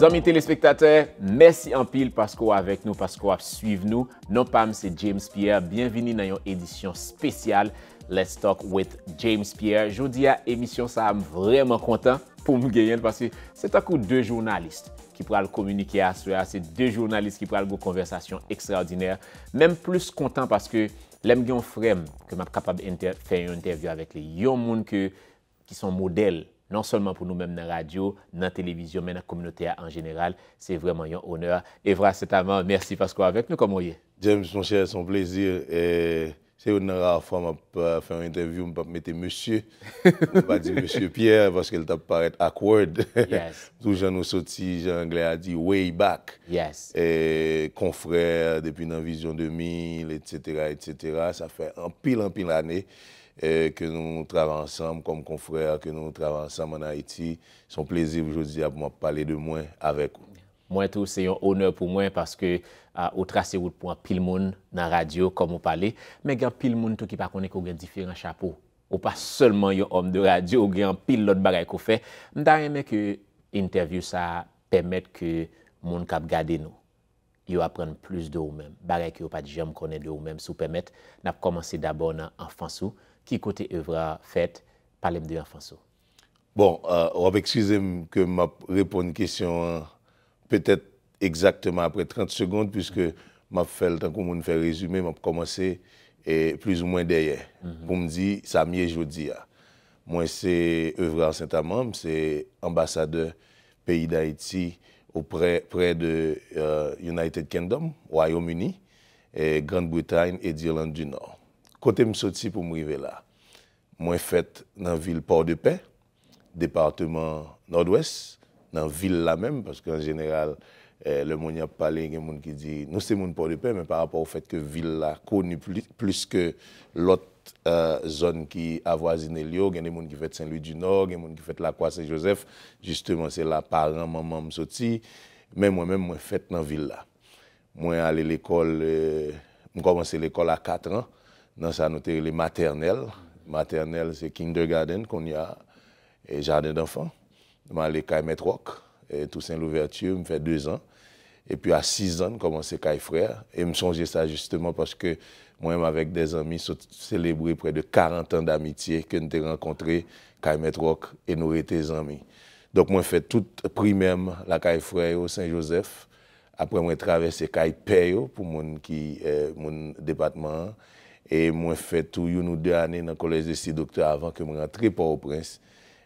Zanmi telespektate, mersi anpil pasko avèk nou, pasko ap suiv nou. Non pam, se James Pierre, bienvini nan yon edisyon spesyal Let's Talk With James Pierre. Jodi a emisyon, sa am vreman kontan pou mgeyen, paske se takou de jounalist ki pral komunike aswe, se de jounalist ki pral go konversasyon ekstraordinèr. Mem plus kontan paske lem gyon frem ke map kapab fè yon interview avèk le yon moun ki son model nan solman pou nou menm nan radyo, nan televizyon, men nan komunotea an jeneral, se vreman yon honer. Evra, setaman, mersi paskwa avek nou komoye. James, monshe, son plezir. Se yon nan rafan map fè an interview, mpap mette monshe, mpap di monshe Pierre, vaske l tap paret akward. Tou jan nou soti, jan angle a di way back. Konfrè, depi nan Vision 2000, etc., etc., sa fè an pil an pil anè. E ke nou trav ansam kom konfrer, ke nou trav ansam an Haiti, son pleziv jodi ap mwa pale de mwen avèk. Mwen tou se yon onèr pou mwen, paske ou trase wout pou an pil moun nan radyo kom mwa pale. Mwen gen pil moun tou ki pa konèk ou gen diferan chapou. Ou pa seulement yon om de radyo, ou gen pil lot barèk ou fe. Mda remèk yon interview sa pèmèt ke moun kap gade nou. Yon ap pren plus de ou mèm. Barèk yon pati jom konèk de ou mèm. Sou pèmèt, nap komanse d'abò nan anfansou. côté côté evra fait par les yon Bon, euh, que je répondre à une question hein, peut-être exactement après 30 secondes puisque m'a fait le temps qu'on me fait résumer. Je vais commencer plus ou moins derrière. Mhm. Pour me dire, ça m'y jeudi. Moi c'est Saint-Amand, c'est ambassadeur pays d'Haïti auprès près de euh, United Kingdom, Royaume-Uni, Grande-Bretagne et d'Irlande du Nord. Kote m soti pou m rive la, mwen fèt nan vil Porte de Paix, departement Nord-Ouest, nan vil la mèm, paske an general, eh, le moun ya pale gen moun ki di, nou se moun Porte de Paix, mwen par rapport fèt ke vil la koni plus ke lot zon ki avwazine Lyo, gen de moun ki fèt Saint-Louis-du-Nord, gen de moun ki fèt Lacroix-Saint-Joseph, justemen se la paran maman m soti, mè mwen mèm mwen fèt nan vil la. Mwen ale l'ekol, euh, mwen komanse l'ekol a 4 an, nan sa noteri le maternel, maternel se kindergarten kon y a, e jardin d'enfant, man le Kaimet Rock, e tout sen l'ouverture mwen fè 2 an, e pi a 6 an komanse Kay Frère, e m sonje sa justement paske mwen m avek de zami se celebre pre de 40 an d'amitie ke n te renkontre Kay Met Rock e, e, e nou re te zami. Donk mwen fè tout primem la Kay Frère ou Saint Joseph, apre mwen travesse Kay Peyo pou moun ki euh, moun debatman an, E mwen fè tou youn ou dè anè nan kolèj de si doktè avan ke mwen rentri pou ou prins.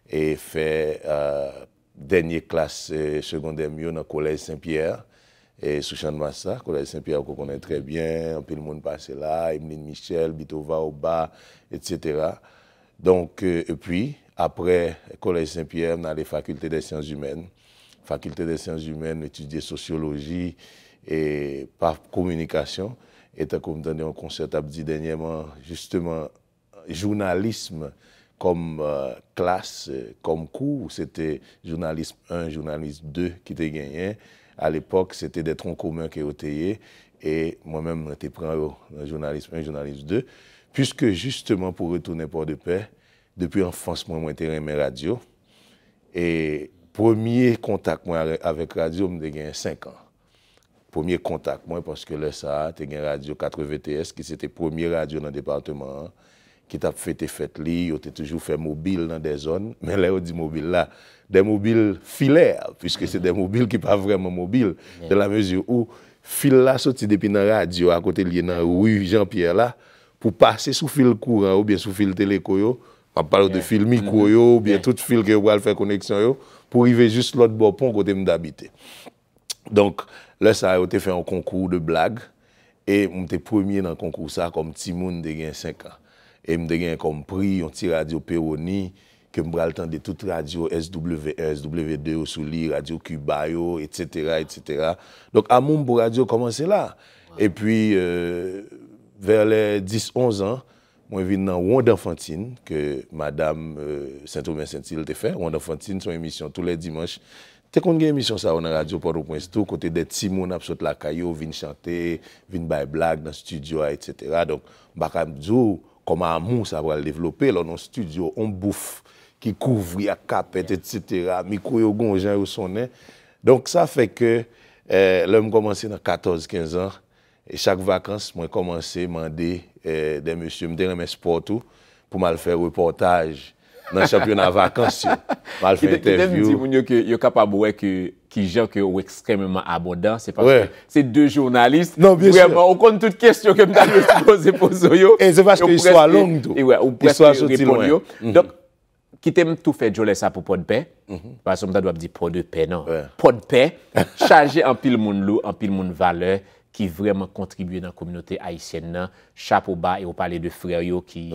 E fè euh, denye klas euh, secondèm yo nan kolèj Saint-Pierre. E sou chanman sa, kolèj Saint-Pierre ou kou konen trè byen. Anpèl moun pase la, Emeline Michel, Bitova ou Ba, et sètera. Donk, e euh, pwi, apre kolèj Saint-Pierre nan le fakultè de sciences humènes. Fakultè de sciences humènes, etudie sociologie, et par komunikasyon. Et tant qu'on donne un concert, dit dernièrement, justement, journalisme comme euh, classe, euh, comme cours, c'était journalisme 1, journalisme 2 qui était gagné. À l'époque, c'était des troncs communs qui étaient et moi-même, j'étais pris en journalisme 1, journalisme 2, puisque justement, pour retourner pour de paix, depuis l'enfance, moi, j'étais aimé radio. Et premier contact moi, avec radio, j'ai gagné 5 ans. pomiye kontak mwen, paske lè sa, te gen radio 4VTS, ki se te pomiye radio nan departement, ki tap fete fete li, yo te toujou fè mobile nan de zon, men lè yo di mobile la, de mobile filè, pwiske se de mobile ki pa vreman mobile, de la mezur ou, fil la soti depi nan radio, akote liye nan rou, ou Jean-Pierre la, pou pase sou fil kouran, ou bien sou fil telekoy yo, pa palo de fil mikoy mm-hmm. yo, ou bien tout fil ki yo wale fè koneksyon yo, pou rive just lòt bo pon kote mdabite. Donk, Lè sa yo te fè an konkour de blag, e mte premye nan konkour sa kom ti moun de gen 5 an. E m de gen kom pri yon ti radio Peroni, ke m bral tan de tout radio SWS, e, SW2, e sou li radio Kuba yo, etc. Donc amoun pou radio komanse la. Et puis, euh, ver lè 10-11 an, mwen vin nan Rwanda Fantine, ke madame euh, Saint-Oubien Saint-Ile te fè, Rwanda Fantine son emisyon tou lè dimanche, Te kon gen misyon sa ou nan radyo porou kwenstou, kote de timoun ap sot lakayou, vin chante, vin bay blag nan studio et setera. Donk baka mdjou, koman moun sa wale devlope, lon nan studio, on bouf, ki kouvri a kapet et setera, mikou yo goun, jen yo sonen. Donk sa feke, eh, lè m komanse nan 14-15 an, e chak vakans mwen komanse mande eh, den monsye, m den reme sportou pou mal fè reportaj. Nan chanp yon avakans yon. Mal fè interview. Kite mè di moun yo ki yo kapab wè ki ki jen ke ou ekstremèman abondan. Se de jounalist. Ou kon tout kèst yon ke mta mè se pose pou sou yon. Ou preske repon yon. Kite mè tou fè djou lè sa pou podpè. Chage an pil moun lou, an pil moun valeur ki vreman kontribuye nan kominote aisyen nan. Ou pale de frè yon ki...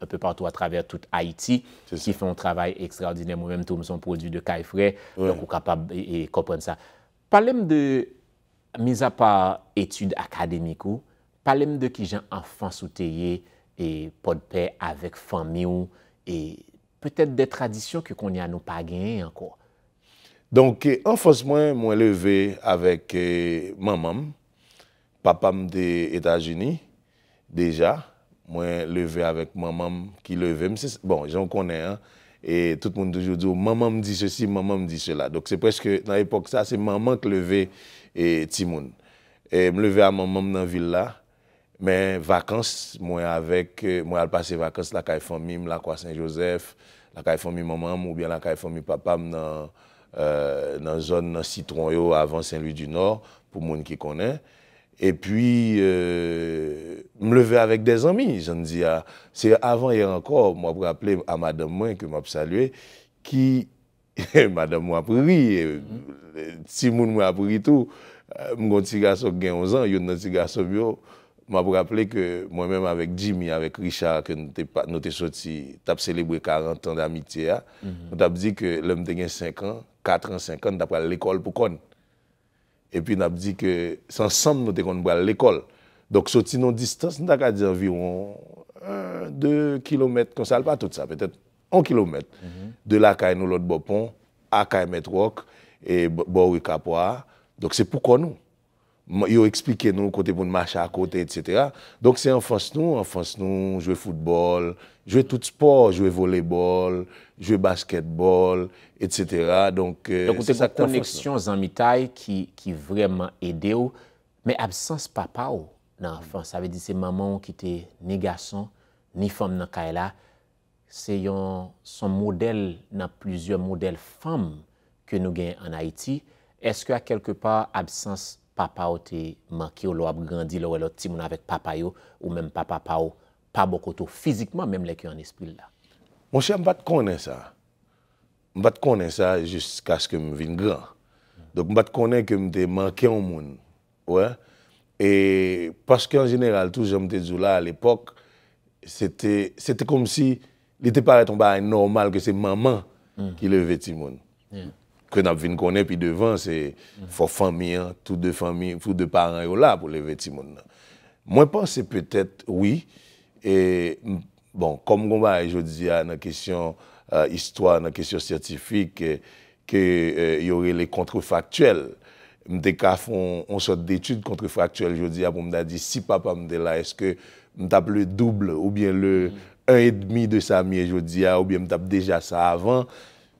unpe partou a travèr tout Haiti, ki fè un travèl ekstraordinè, mou mèm toum son prodjou de kaifre, lè kou kapab e kopèn sa. Palèm de mizapar etude akademikou, palèm de ki jen anfan souteye, podpè, avèk fanmi ou, et pètèt de tradisyon ki kon y anou pagyen anko. Donk, eh, anfonse mwen mwen leve avèk eh, mamam, papam de Etat-Unis, dèja, Mwen leve avèk mamam ki leve, bon, jan konè an, et tout moun toujou di ou, mamam di se si, mamam di se la. Dok se preske nan epok sa, se mamam ki leve e, ti moun. Et mwen leve a mamam nan villa, men vakans, mwen avèk, e, mwen al pase vakans la Kaifomi, mwen lakwa San Josef, la Kaifomi mamam, ou bien la Kaifomi papam euh, nan zon nan Citronyo, avan San Luis du Nord, pou moun ki konè. Et puis, euh, me levé avec des amis, j'en dis ya. C'est avant et encore, moi, pou rappeler à madame moi, que m'ap salué, qui, madame m'ap riri, si moun m'ap riri tout, euh, m'gon tiga sop gen 11 ans, yon nan tiga sop yo, m'ap rappeler que moi-même avec Jimmy, avec Richard, que nou te choti, tap celebre 40 ans d'amitié ya, tap di que l'homme de nye 5 ans, 4 ans, 5 ans, tap pral l'école pou kon. Epi nap di ke, san sanm nou de konn bwa l l'ekol. Dok soti nou distans, nou daka di environ 1-2 euh, kilometre, konsal pa tout sa, petet 1 kilometre. De lakay nou lot bopon, akay met rok, e bo wik apwa. Dok se pou kon nou. yo explike nou kote pou n'mache a kote, etc. Donk se yon fons nou, fons nou, jwe foutbol, jwe tout sport, jwe volebol, jwe basketbol, etc. Donk... Yon kote pou koneksyon zanmitay ki vreman ede ou, men absens papa ou nan fons. Sa ve di se maman ou ki te ni gason, ni fom nan kaya la, se yon son model nan plizyon model fom ke nou gen an Haiti, eske a kelke pa absens papa ou te manke ou lo ap grandi lo we lo timoun avèk papa yo ou mèm papa pa ou pa bokoto fizikman mèm lèk yo an espri lèk. Mwen chè, mwen bat konen sa. Mwen bat konen sa jusqu'as kem vin gran. Dok mwen bat konen kem de manke ou moun. E paske an jeneral tou jom te djou la l'epok, c'ete kom si li te pare ton ba normal ke se maman ki le ve timoun. kwen ap vin konen pi devan, se fò fami an, tout de fami, tout de paran yo la pou levè ti moun nan. Mwen pense peut-être, oui, e, bon, kom gomba e jodi a, nan kesyon istwa, nan kesyon sertifik, ke e, yore le kontre-faktuel. Mdekaf, on sote detude kontre-faktuel jodi a, pou mda di, si papa mdela, eske mdap le double, ou bien le un et demi de sa miye jodi a, ou bien mdap deja sa avan,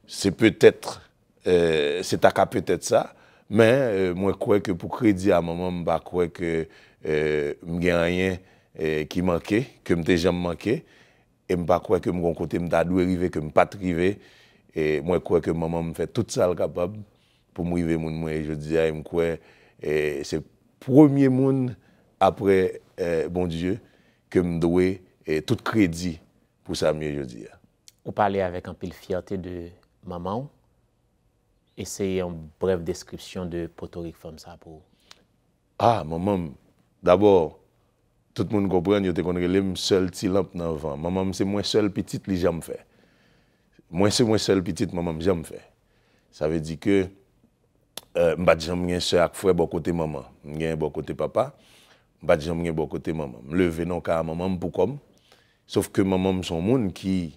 se peut-être, Se ta ka petet sa, men mwen kwe ke pou kredi a maman mwen ba kwe ke mwen gen a yen ki manke, ke mwen te jan manke, e mwen ba kwe ke mwen kon kote mwen ta dwe rive ke mwen pat rive, e mwen kwe ke maman mwen fe tout sal kapab pou mwen rive moun mwen je diya, e mwen kwe se premier moun apre euh, bon diye ke mwen dwe tout kredi pou sa mwen je diya. Ou pale avèk anpil fiyate de maman ou? Eseye en brev deskripsyon de potorik fèm sa pou? Ah, maman, d'abord, tout moun kopren yote konre lèm sèl ti lamp nan van. Maman se mwen sèl pitit li jèm fè. Mwen se mwen sèl pitit, maman, jèm fè. Sa ve di ke, mba di jèm gen sè ak fwè bo kote maman, gen bo kote papa, mba di jèm gen bo kote maman. Mle vè nan ka maman pou kom, sauf ke maman son moun ki,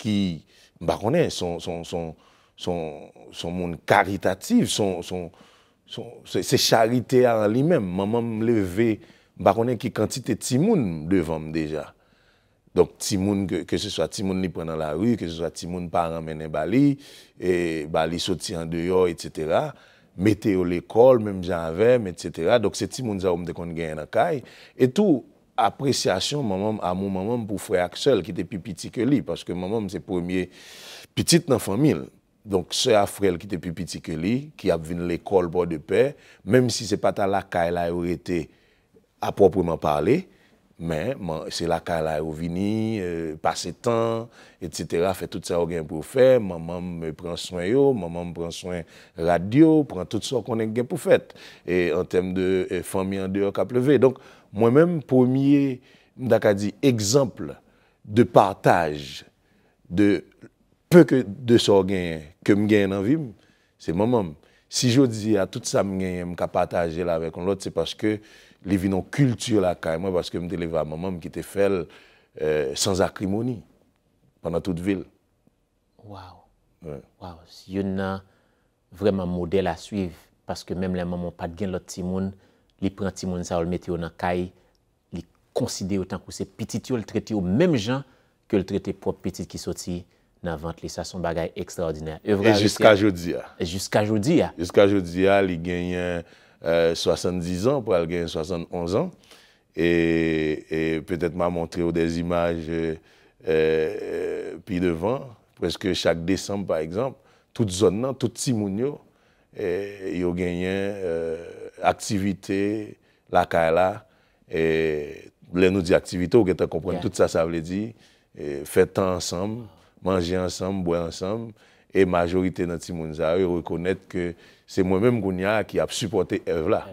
ki, mba konè, son, son, son, Son moun karitativ, se charite an li mem. Maman m le ve, bako nen ki kantite timoun devan m deja. Donk timoun, ke se swa timoun li pre nan la rui, ke se swa timoun paran menen bali, e bali soti an deyo, etsetera. Mete yo l'ekol, mem janvem, etsetera. Donk se timoun zavoum de kon gen yon akay. Etou, apresyasyon maman m amou maman m pou fwe Aksel, ki te pi piti ke li, paske maman m se pomiye piti nan famil. Donk se a frel ki te pi piti ke li, ki ap vin l'ekol bo de pe, menm si se pata lakay la yo rete apopreman pale, men, se lakay la yo vini, pase tan, et cetera, fe tout sa ou gen pou fe, manman me pren swen yo, manman me pren swen radio, pren tout sa ou konen gen pou fet, en tem de euh, fami an de ok ap leve. Donk, mwen menm pomiye, mdaka di, ekzample de partaj de... Pe ke 200 genyen, ke mgenyen nan vim, se mamam. Si jodi a tout sa mgenyen, mka pataje la vek on lot, se paske li vinon kultur la kay, mwen paske mdeleva mamam ki te fel sans akrimoni, panan tout vil. Waou, waou, yon nan vreman model a suiv, paske menm la mamon pat gen lot timoun, li pran timoun sa olmete yo nan kay, li konside yo tan kou se piti yo, l treti yo, menm jan ke l treti po piti ki soti, nan vante li sa son bagay ekstraordinèr. E jusqu'a joudiya. E jusqu'a joudiya. Jousk'a joudiya li genyen 70 an, pou al genyen 71 an, e peut-être m'a montré ou des imaj euh, euh, pi devan, pweske chak Desembe, par exemple, tout zon nan, tout si moun yo, yo genyen euh, aktivite, lakay la, le nou di aktivite ou gen te kompren, tout sa sa vle di, fè tan ansambe, manger ensemble, boire ensemble. Et majorité dans Timoun reconnaître que c'est moi-même qui a supporté Evla. là.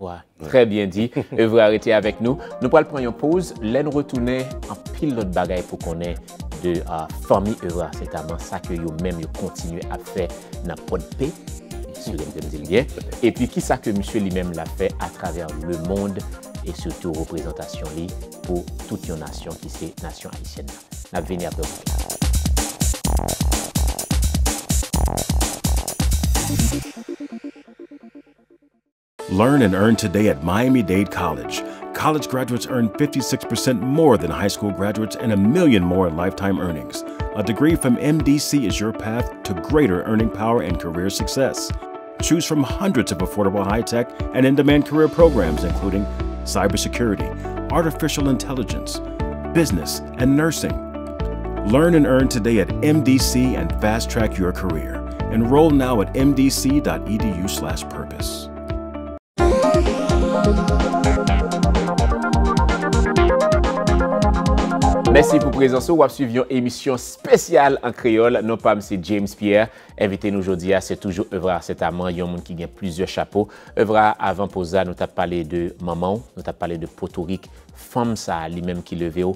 Ouais, très bien dit. Vous arrêter avec nous. Nous prenons prendre une pause. Laine nous retourner en pile de bagaille pour qu'on ait de la euh, famille C'est à ça que vous-même continuez à faire dans le et puis, qui ça que monsieur lui-même l'a fait à travers le monde et surtout représentation pour toute une nation qui c'est nation haïtienne. La venir Learn and earn today at Miami Dade College. College graduates earn 56% more than high school graduates and a million more in lifetime earnings. A degree from MDC is your path to greater earning power and career success. Choose from hundreds of affordable high tech and in demand career programs, including cybersecurity, artificial intelligence, business, and nursing. Learn and earn today at MDC and fast track your career. Enroll now at mdc.edu/purpose. Mèsi pou prezenso wap suiv yon emisyon spesyal an kreol. Non pam se James Pierre. Envite nou jodi a, se toujou evra se ta man. Yon moun ki gen plizye chapo. Evra avan pou za nou ta pale de maman, nou ta pale de potorik. Fam sa li menm ki leve yo.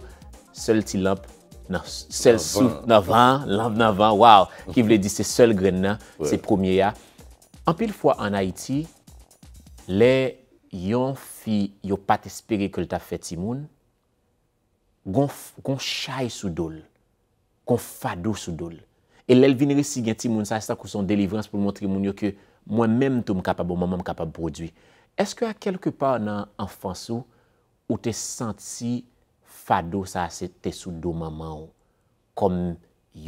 Sel ti lamp nan, sel sou nan van, lamp nan van, waw. Ki vle di se sel gren non? nan, se promye ya. Anpil fwa an Haiti, le yon fi yo pat espere kol ta feti moun, Gon chay sou dole, gon fado sou dole. E lèl vineri si gen timoun sa, sa kou son delivrans pou montri moun yo ke mwen menm tou m kapabou, maman m kapabou prodwi. Eske a kelke pa nan anfansou, ou te santi fado sa se te sou do maman ou? Kom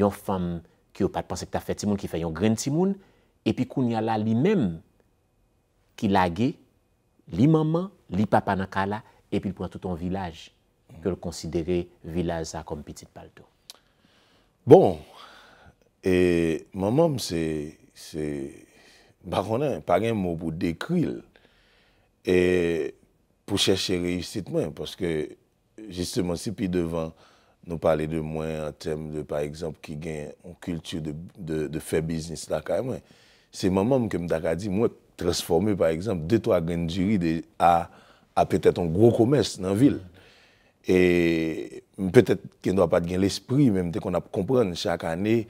yon fam ki ou pat panse ki ta fet timoun, ki fe yon gren timoun, epi koun yala li menm ki lage, li maman, li papa nan kala, epi pou an touton vilaj. Gyo l konsidere vilaza kom piti palto. Bon, e mamam se, se, bakonan, paren mou pou dekril, e pou cheshe reyusit mwen, poske, jisteman si pi devan, nou pale de mwen, an tem de par ekzamp ki gen, an kultur de fe biznis la kaya mwen, se mamam kem takadi mwen, transforme par ekzamp, de to a gen jiri de, a, a petet an gro komes nan vil, Et peut-être qu'il n'y a pas de gain l'esprit, même dès qu'on a pour comprendre, chaque année,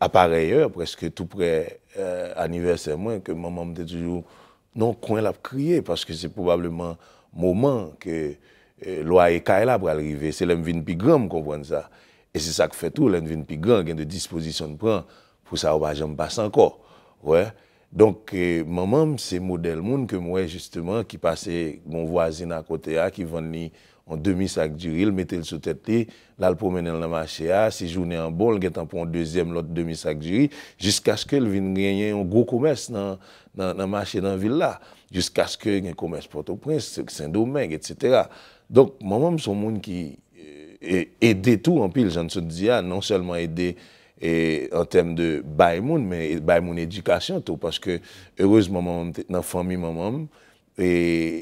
à part ailleurs, presque tout près euh, anniversairement, que maman me dit toujours, non, quand elle a pour crier, parce que c'est probablement moment que euh, l'eau a écaillé là pour arriver. C'est l'homme vin de pigrain, me comprenne ça. Et c'est ça qui fait tout, l'homme vin de pigrain, qui a une disposition de prendre pour sa voix, je me passe encore. Donc euh, maman, c'est modèle monde que moi, justement, qui passe mon voisin à côté, qui venit, an demi sak djiri, l metel sou tete li, l al promenel nan mache a, si jounen an bol, gen tanpon an dezyem lot demi sak djiri, jisk aske l vin genyen yon gro komes nan mache nan villa, jisk aske gen komes porto prens, sen domen, etc. Donk, mamam sou moun ki ede euh, tou anpil, jan sou diya, ah, non selman ede en tem de bay moun, bay moun edukasyon tou, parce que heureuse nan fami mamam, pe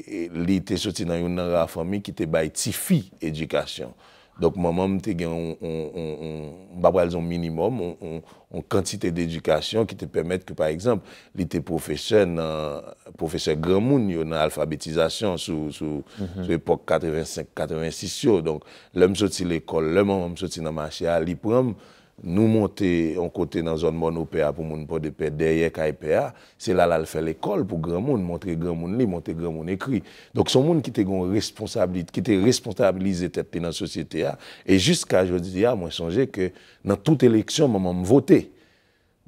e, li te soti nan yon nan rafami ki te bay tifi edukasyon. Donk mwaman mte gen yon babwalzon minimum, yon kantite d'edukasyon ki te pemet ke par ekzamp, li te profese nan, profese gran moun yon nan alfabetizasyon sou mhm. epok 85-86 yo. Donk lèm soti l'ekol, lèm mwaman mwaman soti nan mwache a li proum, Nou montè an kote nan zon moun opea pou moun pou depè derye ka epea, se lal al fè l'ekol pou gran moun, montè gran moun li, montè gran moun ekri. Dok son moun ki te goun responsabilize, ki te responsabilize tèpè nan sosyete a. E jusqu'a jodi a, ah, mwen sonje ke nan tout eleksyon mwen mwen votè.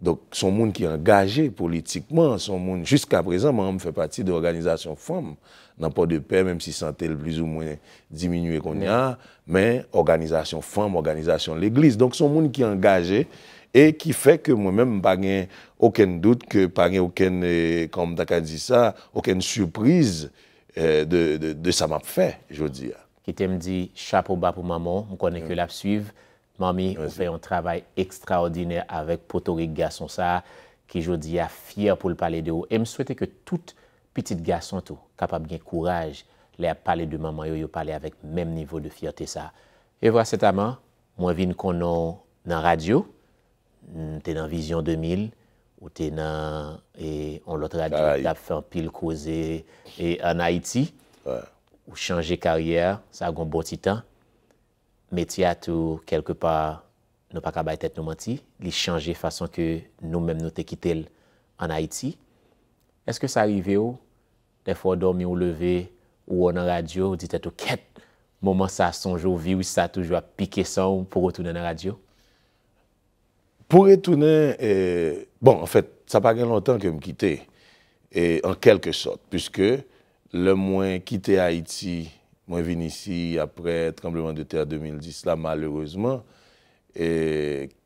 Dok son moun ki angaje politikman, son moun, jusqu'a prezant mwen mwen fè pati de organizasyon fòm. n'a pas de paix, même si santé le plus ou moins diminué qu'on y a, mais organisation femme, organisation l'église. Donc, son monde qui est engagé et qui fait que moi-même, pas aucun doute que pas aucun, eh, comme dit ça, aucune surprise eh, de, de, ça m'a fait, je veux dire. Qui me dit chapeau bas pour maman, on connaît que la suivre. mamie on fait un travail extraordinaire avec Potorique garçon ça, qui je dis fier pour le parler de haut. Et me souhaite que toute petite garçon tout, kapap gen kouraj, le ap pale de maman yo, yo pale avèk mèm nivou de fiyote sa. E vwa setaman, mwen vin konon nan radyo, te nan Vision 2000, ou te nan, e on lot radyo, te ap fè an pil kouze, e an Haiti, ou chanje karyè, sa agon bon titan, meti atou, kelke pa, nou pa kabay tèt nou manti, li chanje fason ke nou mèm nou te kitel an Haiti. Eske sa arrive yo, defo adormi ou leve, ou an an radyo, ou dit eto ket, mouman sa sonjou vi ou sa toujou ap pike son pou retounen an radyo? Pour retounen, e, bon, en fèt, sa pa gen lontan ke m kite, e, en kelke sot, pwiske, le mwen kite Haiti, mwen vin isi apre Tremblement de Terre 2010 la malerouzman, e...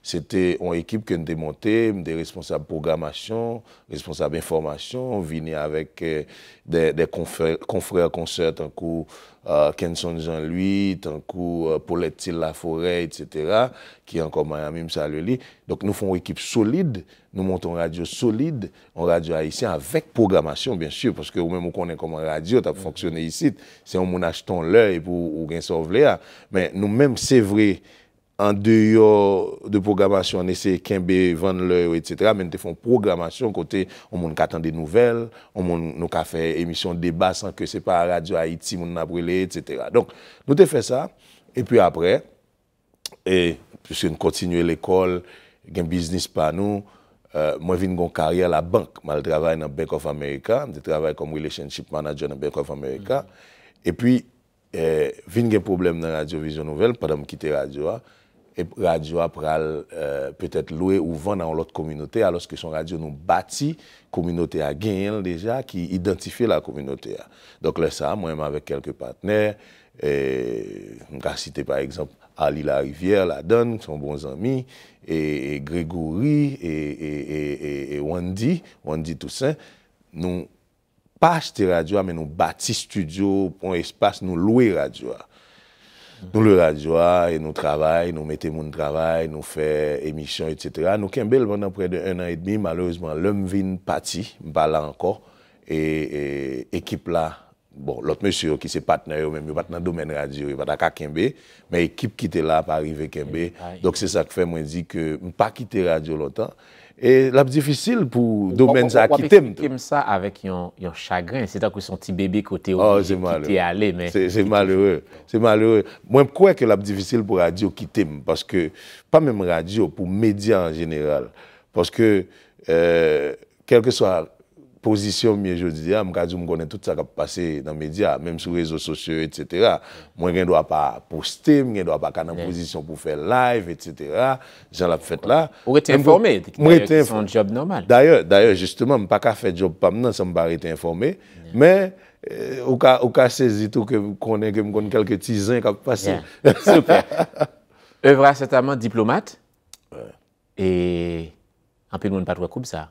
se te ou ekip kwen demote, mde responsab programasyon, responsab informasyon, vini avèk de konfrè a konsèr, tan kou Ken Sonjan lui, tan kou Poletil Laforet, et sètera, ki ankon mayami msa lè li. Donk nou fon ekip solide, nou monton radyo solide, an radyo a isi avèk programasyon, bensyè, poske ou mè mou konen kom an radyo, ta pou fonksyonè isi, se an moun achetan lè, epou ou gen son vle a. Mè nou mèm se vre, an deyo de programasyon nese kembe van lor et setera, men te fon programasyon kote ou moun ka tende nouvel, ou moun nou ka fè emisyon deba san ke se pa radio Haiti moun nabrele et setera. Donk nou te fè sa, epi apre, e pwiske nou kontinye l'ekol, gen biznis pa nou, euh, mwen vin gon karye la bank, mal travay nan Bank of America, mwen te travay kom relationship manager nan Bank of America, epi vin gen problem nan radio vizyon nouvel, padan m kite radio a, E radywa pral euh, peut-et loue ou van nan lot kominote a loske son radywa nou bati kominote a genyen deja ki identife la kominote a. Donk le sa, mwen m avek kelke patner, m ka cite par ekzamp Ali Lariviere, la Don, son bon zami, e Gregory, e Wandi, Wandi Toussaint, nou pa chte radywa men nou bati studio, pon espas nou loue radywa. Nou le radywa, nou travay, nou mette moun travay, nou fe emisyon, etc. Nou kembe l vanda pre de 1 an et demi, malouzman, lèm vin pati, bala anko, e ekip la... Bon, lot mè sè yo ki se patnè yo, mè mè yo patnè domèn radyo, yon pat ak ak kèmbe, mè ekip ki tè la pa arrive kèmbe. Donk se sa k fè mwen di ke mpa ki tè radyo lotan. E labdifisil pou domèn za ki tèm. Mwen kwa pe ki tèm sa avèk yon chagren, se ta kwen son ti bebe kote yo ki tè ale. Se malere, se malere. Mwen mkwen ke labdifisil pou radyo ki tèm, paske pa mèm radyo pou media an jeneral. Paske, kelke so al, Pozisyon mwen yo diya, ah, mwen ka diyo mwen konen tout sa ka pou pase nan media, menm sou rezo sosyo, etc. Mwen gen do a pa poste, mwen gen do a pa ka nan pozisyon pou fe live, etc. Jan la pou fet la. Ou rete informe? Mwen rete informe. Mwen rete informe. D'ayor, d'ayor, justement, mwen pa euh, ka fe job pa mnen, sa mwen pa rete informe. Men, ou ka sezi tou konen gen mwen konen kelke tizan ka pou pase. Super. Evra setaman diplomat, e, anpe loun patwa koub sa.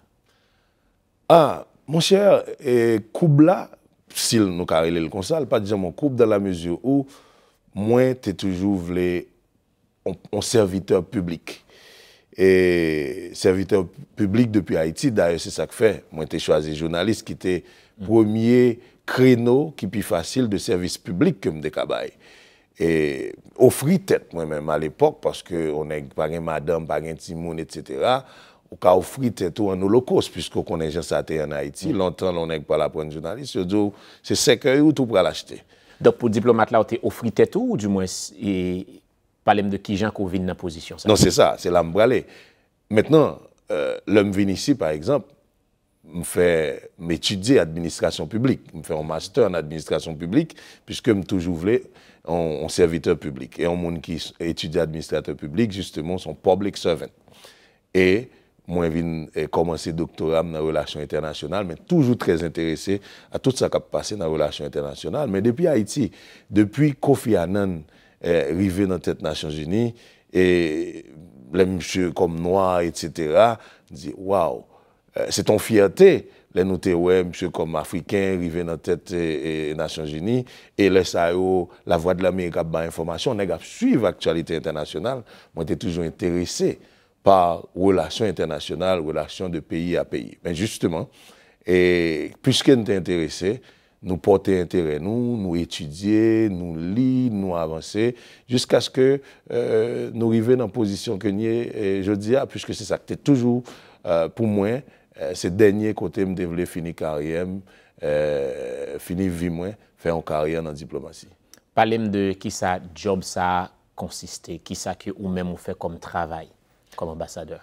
Ah, Moun chèr, koub la, sil nou ka relel konsal, pa dijan moun koub dan la mezyou ou mwen te toujou vle on serviteur publik. E serviteur publik depi Haiti, daye se sak fe, mwen te chwaze jounalist ki te mm. pwemye kreno ki pi fasil de servis publik kem de kabay. E ofri tet mwen menm a l'epok, paske onen bagen madame, bagen timoun, etc., ou ka ofri tè tou an ou lo kos, piskou konenjen sa tè yon Haiti, mm. lontan lounenk pa la pon jounalist, yo djou, se sekèy ou tou pra l'achète. Dok pou diplomat la ou tè ofri tè tou, ou di mwen, palem de ki jan kou vin nan posisyon sa? Non, se sa, se lam bralè. Mètnen, euh, lèm vin isi, par ekzamp, m'fè, m'etudye administrasyon publik, m'fè an master an administrasyon publik, piskou m'toujou vle, an serviteur publik. E an moun ki etudye administrateur publik, justemon, son public servant. E... mwen vin eh, komanse doktoram nan relasyon internasyonal, men toujou trez interese a tout sa kap pase nan relasyon internasyonal. Men depi Haiti, depi kofi anan eh, rive nan tete Nasyon Geni, e le msye kom noy et setera, di waw, eh, se ton fiyate, le nou te we msye kom Afriken rive nan tete Nasyon Geni, e le sa yo la vwa de l'Amerika ban informasyon, nan kap suive aktualite internasyonal, mwen te toujou interese, par relation internationales, relation de pays à pays. Mais justement, et puisque nous nous porter intérêt, nous, nous étudier, nous lire, nous avancer, jusqu'à ce que euh, nous arrivions dans la position que nous et je dis, ah, puisque c'est ça que toujours, euh, pour moi, euh, ce dernier côté me développer, finir carrière, finir vie, moi, faire une carrière dans la diplomatie. Parlez-moi de qui ça, job ça consistait, qui ça que ou même vous fait comme travail. kom ambasadeur.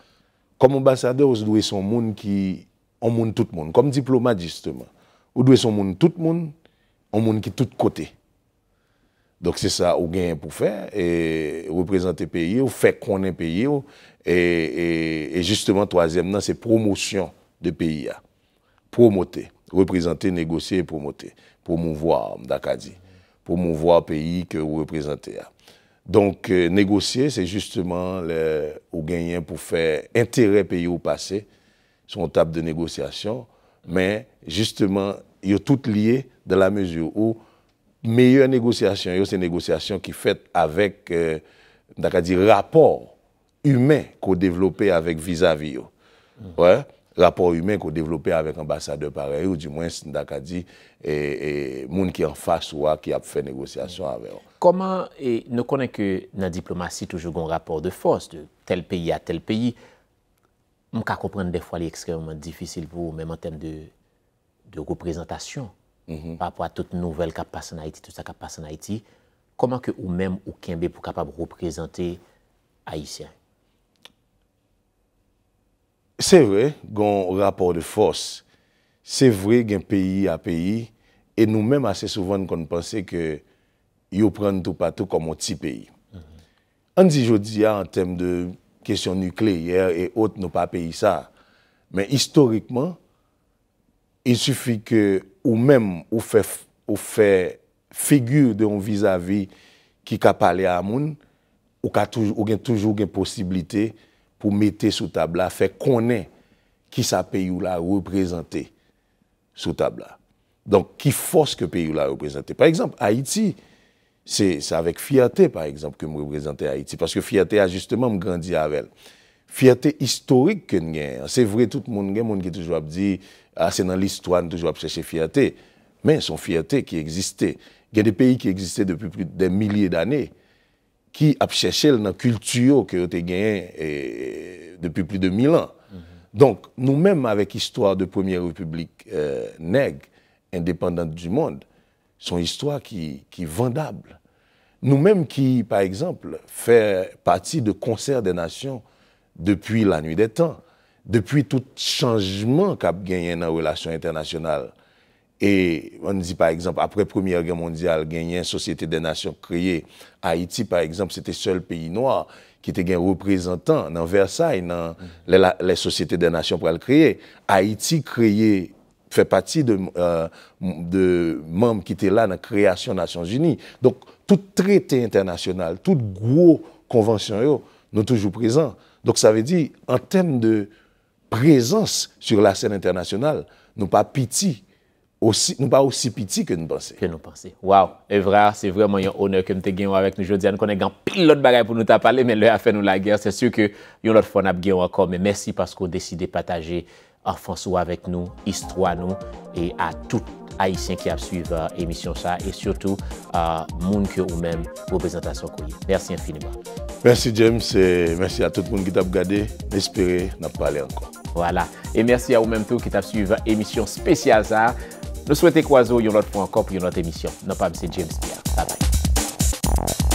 Kom ambasadeur, ou dwe son moun ki, an moun tout moun, kom diplomat jisteman. Ou dwe son moun tout moun, an moun ki tout kote. Dok se sa ou gen pou fè, e reprezenté peyi ou, fè konen peyi ou, e jisteman toazèm nan se promosyon de peyi a. Promote, reprezenté, negosye, promote, promouvoa mdakadi. Promouvoa peyi ke ou reprezenté a. Donk euh, negosye, se justman ou genyen pou fè interè pe yo pase, son tab de negosyasyon, men justman yo tout liye de la mezyou ou meyye negosyasyon. Yo se negosyasyon ki fèt avèk, daka di, rapòr humè kou devlopè avèk vizavi yo. Rappòr humè kou devlopè avèk ambasade parè yo, di mwen se daka di, moun ki an fass wak ki ap fè negosyasyon avè yo. Koman e, nou konen ke nan diplomasi toujou goun rapor de fos, tel peyi a tel peyi, mwen ka kompren de fwa li ekstremman difisil vou, mwen mwen tem de reprezentasyon, mhm. papwa tout nouvel kap pasan Haiti, tout sa kap pasan Haiti, koman ke ou men ou kenbe pou kapap reprezentay Haitien? Se vre, goun rapor de fos, se vre gen peyi a peyi, e nou men ase souvan kon pense ke yo pren tou patou komon ti peyi. Anzi, jodi ya, an tem de kesyon nukle, yer e ot nou pa peyi sa, men istorikman, il sufi ke ou men ou fe figure de ou vis-a-vis ki ka pale a moun, ou gen toujou gen posibilite pou mette sou tabla, fe konen ki sa peyi ou la reprezenti sou tabla. Don ki fos ke peyi ou la reprezenti. Par exemple, Haiti, c'est avec fierté, par exemple, que je représente Haïti, parce que fierté a justement grandi avec elle. Fierté historique que nous avons. C'est vrai, tout le monde, monde toujours dit, ah, c'est dans l'histoire, nous toujours chercher fierté. Mais son fierté qui existait. Il y a des pays qui existaient depuis plus de milliers d'années qui a cherché dans la culture que nous avons depuis plus de mille ans. Mm-hmm. Donc, nous-mêmes, avec l'histoire de Première République euh, nègre, indépendante du monde, son histwa ki vendable. Nou menm ki, pa ekzamp, fè pati de konser de nasyon depuy la nwi de tan, depuy tout chanjman kap genyen nan relasyon internasyonal. E, an di pa ekzamp, apre Premier Guerre Mondial, genyen sosyete de nasyon kreye. Haiti, pa ekzamp, se te sol peyi noa ki te gen reprezentan nan Versailles, nan les sosyete de nasyon pral kreye. Haiti kreye, Fè pati de euh, membe ki te la nan kreasyon Nasyon Zuni. Donk, tout trete internasyonal, tout gwo konwansyon yo, nou toujou prezant. Donk, sa ve di, an tem de prezans sur la sèl internasyonal, nou pa piti, nou pa osi piti ke nou panse. Ke nou panse. Waw, Evra, se vreman yon oner ke mte genyo avèk nou jodi. An konen gen pil lot bagay pou nou tapalè, men lè a fè nou la gèr. Sè sè yon lot fon ap genyo akon, men mèsi paskou deside patajè. François avec nous, histoire nous, et à tout Haïtiens qui a suivi l'émission euh, ça, et surtout à euh, monde que ou même représentation Merci infiniment. Merci James, et merci à tout le monde qui t'a regardé. J'espère n'a pas encore. Voilà, et merci à vous-même tout qui t'a suivi l'émission euh, spéciale ça. Nous souhaitons croiser une autre fois encore pour une autre émission. Non pas James Pierre. Bye bye.